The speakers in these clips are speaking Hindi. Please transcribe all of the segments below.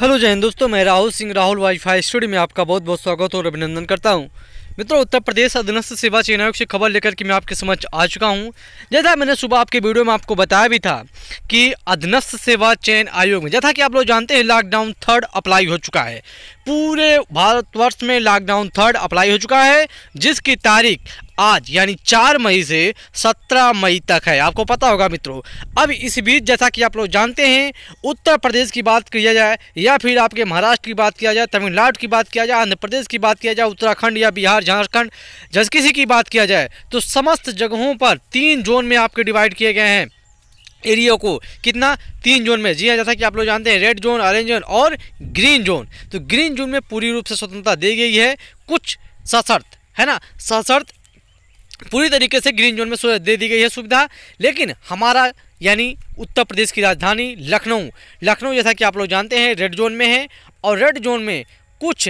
हेलो जय हिंद दोस्तों मैं राहुल सिंह राहुल वाईफाई स्टूडियो में आपका बहुत बहुत स्वागत और अभिनंदन करता हूं मित्रों उत्तर प्रदेश अधीनस्थ सेवा चयन आयोग से खबर लेकर के मैं आपके समझ आ चुका हूं जैसा मैंने सुबह आपके वीडियो में आपको बताया भी था कि अधीनस्थ सेवा चयन आयोग में जैसा कि आप लोग जानते हैं लॉकडाउन थर्ड अप्लाई हो चुका है पूरे भारतवर्ष में लॉकडाउन थर्ड अप्लाई हो चुका है जिसकी तारीख आज यानी चार मई से सत्रह मई तक है आपको पता होगा मित्रों अब इस बीच जैसा कि आप लोग जानते हैं उत्तर प्रदेश की बात किया जाए या फिर आपके महाराष्ट्र की बात किया जाए तमिलनाडु की बात किया जाए आंध्र प्रदेश की बात किया जाए उत्तराखंड या बिहार झारखंड जस किसी की बात किया जाए तो समस्त जगहों पर तीन जोन में आपके डिवाइड किए गए हैं एरिया को कितना तीन जोन में जी हाँ जैसा कि आप लोग जानते हैं रेड जोन ऑरेंज जोन और ग्रीन जोन तो ग्रीन जोन में पूरी रूप से स्वतंत्रता दी गई है कुछ सशर्त है ना सशर्त पूरी तरीके से ग्रीन जोन में दे दी गई है सुविधा लेकिन हमारा यानी उत्तर प्रदेश की राजधानी लखनऊ लखनऊ जैसा कि आप लोग जानते हैं रेड जोन में है और रेड जोन में कुछ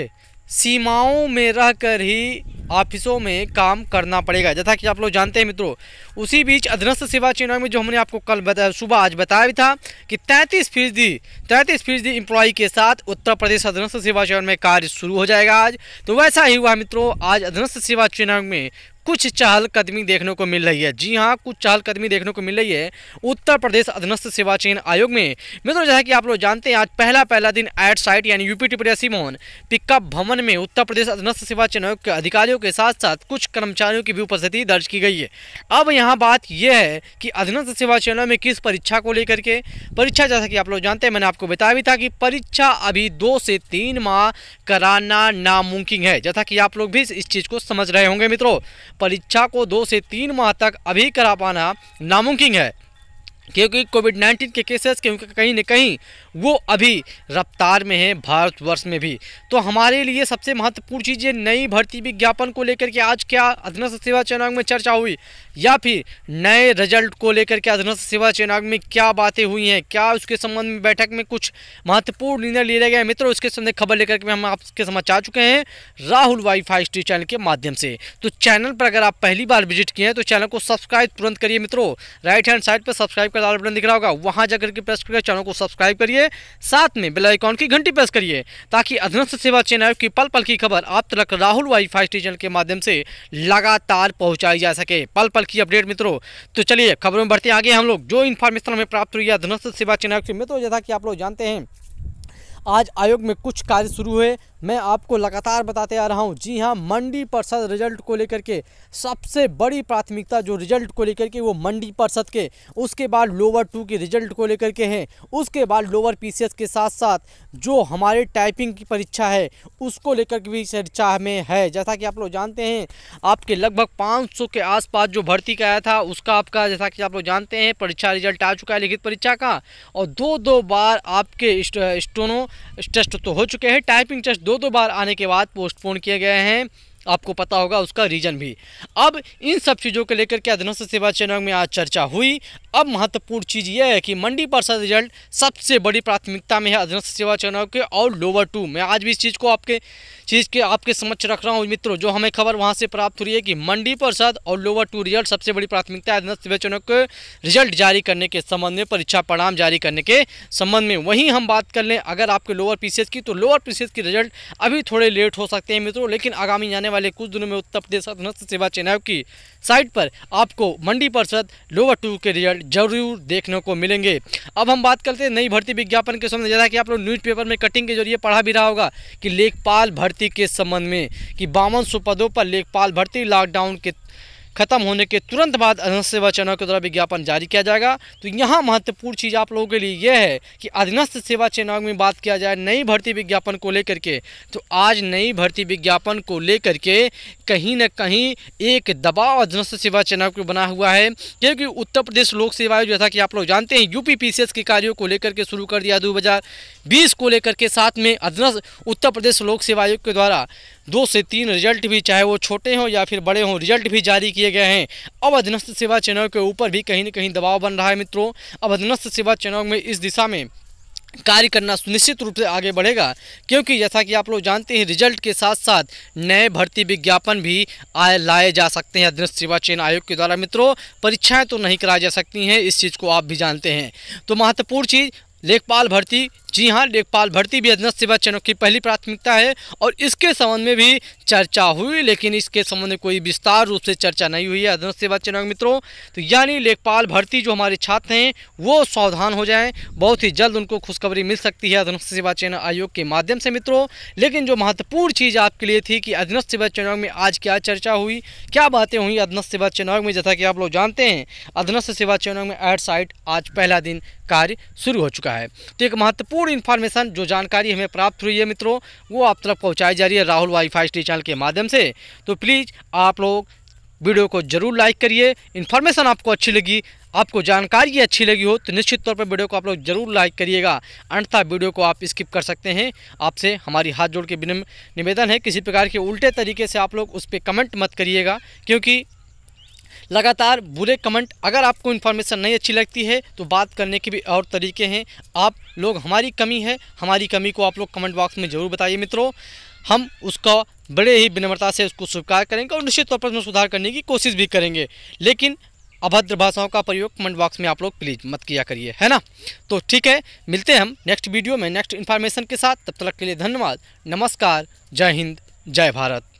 सीमाओं में रहकर ही ऑफिसों में काम करना पड़ेगा जैसा कि आप लोग जानते हैं मित्रों उसी बीच अधनस्थ सेवा चुनाव में जो हमने आपको कल सुबह आज बताया भी था कि तैंतीस फीसदी तैंतीस फीसदी इम्प्लॉई के साथ उत्तर प्रदेश अधनस्थ सेवा चुनाव में कार्य शुरू हो जाएगा आज तो वैसा ही हुआ मित्रों आज अधनस्थ सेवा चुनाव में कुछ चहल कदमी देखने को मिल रही है जी हाँ कुछ चहल कदमी देखने को मिल रही है उत्तर प्रदेश अधनस्थ सेवा चयन आयोग में मित्रों जैसा कि आप लोग जानते हैं आज पहला पहला दिन एट साइट यानी यूपी टिपरिया सिमोन पिकअप भवन में उत्तर प्रदेश अधीनस्थ सेवा चयन आयोग के अधिकारियों अधिकारियों के साथ साथ कुछ कर्मचारियों की भी उपस्थिति दर्ज की गई है अब यहाँ बात यह है कि अधीनस्थ सेवा चयनों में किस परीक्षा को लेकर के परीक्षा जैसा कि आप लोग जानते हैं मैंने आपको बताया भी था कि परीक्षा अभी दो से तीन माह कराना नामुमकिन है जैसा कि आप लोग भी इस चीज़ को समझ रहे होंगे मित्रों परीक्षा को दो से तीन माह तक अभी करा पाना नामुमकिन है क्योंकि कोविड 19 के केसेस क्योंकि कहीं ना कहीं वो अभी रफ्तार में है भारतवर्ष में भी तो हमारे लिए सबसे महत्वपूर्ण चीज़ ये नई भर्ती विज्ञापन को लेकर के आज क्या अधनस्थ सेवा चयनांग में चर्चा हुई या फिर नए रिजल्ट को लेकर के अधनस्थ सेवा चयनांग में क्या बातें हुई हैं क्या उसके संबंध में बैठक में कुछ महत्वपूर्ण निर्णय लिया गया मित्रों इसके संबंध खबर लेकर के हम आपके समझ आ चुके हैं राहुल फाइव स्टी चैनल के माध्यम से तो चैनल पर अगर आप पहली बार विजिट किए हैं तो चैनल को सब्सक्राइब तुरंत करिए मित्रों राइट हैंड साइड पर सब्सक्राइब आपका लाल बटन दिख रहा होगा वहाँ जाकर के प्रेस करके चैनल को सब्सक्राइब करिए साथ में बेल आइकॉन की घंटी प्रेस करिए ताकि अधनस्थ सेवा चैनल की पल पल की खबर आप तक राहुल वाई वाईफाई स्टेशन के माध्यम से लगातार पहुँचाई जा सके पल पल की अपडेट मित्रों तो चलिए खबरों में बढ़ते आगे हम लोग जो इन्फॉर्मेशन हमें प्राप्त हुई है अधनस्थ सेवा चैनल के मित्रों जैसा कि आप लोग जानते हैं आज आयोग में कुछ कार्य शुरू हुए मैं आपको लगातार बताते आ रहा हूँ जी हाँ मंडी परिषद रिजल्ट को लेकर के सबसे बड़ी प्राथमिकता जो रिजल्ट को लेकर के वो मंडी परिषद के उसके बाद लोअर टू के रिजल्ट को लेकर के हैं उसके बाद लोअर पीसीएस के साथ साथ जो हमारे टाइपिंग की परीक्षा है उसको लेकर के भी चर्चा में है जैसा कि आप लोग जानते हैं आपके लगभग पाँच के आसपास जो भर्ती का आया था उसका आपका जैसा कि आप लोग जानते हैं परीक्षा रिजल्ट आ चुका है लिखित परीक्षा का और दो दो बार आपके स्टोनो टेस्ट तो हो चुके हैं टाइपिंग टेस्ट दो दो बार आने के बाद पोस्टपोन किए गए हैं आपको पता होगा उसका रीजन भी अब इन सब चीज़ों को लेकर के अधनस्थ सेवा चैनल में आज चर्चा हुई अब महत्वपूर्ण चीज़ यह है कि मंडी परिषद रिजल्ट सबसे बड़ी प्राथमिकता में है अधनस्थ सेवा चैनल के और लोअर टू मैं आज भी इस चीज़ को आपके चीज़ के आपके समक्ष रख रहा हूँ मित्रों जो हमें खबर वहाँ से प्राप्त हो रही है कि मंडी परिषद और लोअर टू रिजल्ट सबसे बड़ी प्राथमिकता है विवेचनों के रिजल्ट जारी करने के संबंध में परीक्षा परिणाम जारी करने के संबंध में वहीं हम बात कर लें अगर आपके लोअर पीसीएस की तो लोअर पीसीएस की रिजल्ट अभी थोड़े लेट हो सकते हैं मित्रों लेकिन आगामी आने वाले कुछ दिनों में उत्तर प्रदेश अधनस्थ सेवा चुनाव की साइट पर आपको मंडी परिषद लोअर टू के रिजल्ट जरूर देखने को मिलेंगे अब हम बात करते हैं नई भर्ती विज्ञापन के संबंध जैसा कि आप लोग न्यूज़पेपर में कटिंग के जरिए पढ़ा भी रहा होगा कि लेखपाल भर्ती भर्ती के संबंध में कि बावन सौ पदों पर लेखपाल भर्ती लॉकडाउन के खत्म होने के तुरंत बाद अधीनस्थ सेवा चयनों के द्वारा विज्ञापन जारी किया जाएगा तो यहाँ महत्वपूर्ण चीज़ आप लोगों के लिए यह है कि अधीनस्थ सेवा चयनों में बात किया जाए नई भर्ती विज्ञापन को लेकर के तो आज नई भर्ती विज्ञापन को लेकर के कहीं ना कहीं एक दबाव अधीनस्थ सेवा चयनों को बना हुआ है क्योंकि उत्तर प्रदेश लोक सेवा आयोग जैसा कि आप लोग जानते हैं यूपी पी के कार्यों को लेकर के शुरू कर दिया दो बीस को लेकर के साथ में अधनस उत्तर प्रदेश लोक सेवा आयोग के द्वारा दो से तीन रिजल्ट भी चाहे वो छोटे हों या फिर बड़े हों रिजल्ट भी जारी किए गए हैं अब अधीनस्थ सेवा चुनाव के ऊपर भी कहीं ना कहीं दबाव बन रहा है मित्रों अब अधीनस्थ सेवा चुनाव में इस दिशा में कार्य करना सुनिश्चित रूप से आगे बढ़ेगा क्योंकि जैसा कि आप लोग जानते हैं रिजल्ट के साथ साथ नए भर्ती विज्ञापन भी आए लाए जा सकते हैं अधीनस्थ सेवा चयन आयोग के द्वारा मित्रों परीक्षाएं तो नहीं कराई जा सकती हैं इस चीज़ को आप भी जानते हैं तो महत्वपूर्ण चीज़ लेखपाल भर्ती जी हां लेखपाल भर्ती भी अधीनस्थ सेवा चयनों की पहली प्राथमिकता है और इसके संबंध में भी चर्चा हुई लेकिन इसके संबंध में कोई विस्तार रूप से चर्चा नहीं हुई है अधनस्थ सेवा चयनों मित्रों तो यानी लेखपाल भर्ती जो हमारे छात्र हैं वो सावधान हो जाएं बहुत ही जल्द उनको खुशखबरी मिल सकती है अधनस्थ सेवा चयन आयोग के माध्यम से मित्रों लेकिन जो महत्वपूर्ण चीज़ आपके लिए थी कि अधीनस्थ सेवा चयनों में आज क्या चर्चा हुई क्या बातें हुई अधनस्थ सेवा चयनों में जैसा कि आप लोग जानते हैं अधनस्थ सेवा चयनों में एट साइट आज पहला दिन कार्य शुरू हो चुका है रहा है तो एक महत्वपूर्ण इन्फॉर्मेशन जो जानकारी हमें प्राप्त हुई है मित्रों वो आप तरफ पहुँचाई जा रही है राहुल वाईफाई स्टी चैनल के माध्यम से तो प्लीज़ आप लोग वीडियो को जरूर लाइक करिए इन्फॉर्मेशन आपको अच्छी लगी आपको जानकारी अच्छी लगी हो तो निश्चित तौर पर वीडियो को आप लोग जरूर लाइक करिएगा अन्यथा वीडियो को आप स्किप कर सकते हैं आपसे हमारी हाथ जोड़ के विनम्र निवेदन है किसी प्रकार के उल्टे तरीके से आप लोग उस पर कमेंट मत करिएगा क्योंकि लगातार बुरे कमेंट अगर आपको इन्फॉर्मेशन नहीं अच्छी लगती है तो बात करने के भी और तरीके हैं आप लोग हमारी कमी है हमारी कमी को आप लोग कमेंट बॉक्स में ज़रूर बताइए मित्रों हम उसका बड़े ही विनम्रता से उसको स्वीकार करेंगे और निश्चित तौर पर उसमें सुधार करने की कोशिश भी करेंगे लेकिन अभद्र भाषाओं का प्रयोग कमेंट बॉक्स में आप लोग प्लीज़ मत किया करिए है ना तो ठीक है मिलते हैं हम नेक्स्ट वीडियो में नेक्स्ट इन्फॉर्मेशन के साथ तब तक के लिए धन्यवाद नमस्कार जय हिंद जय भारत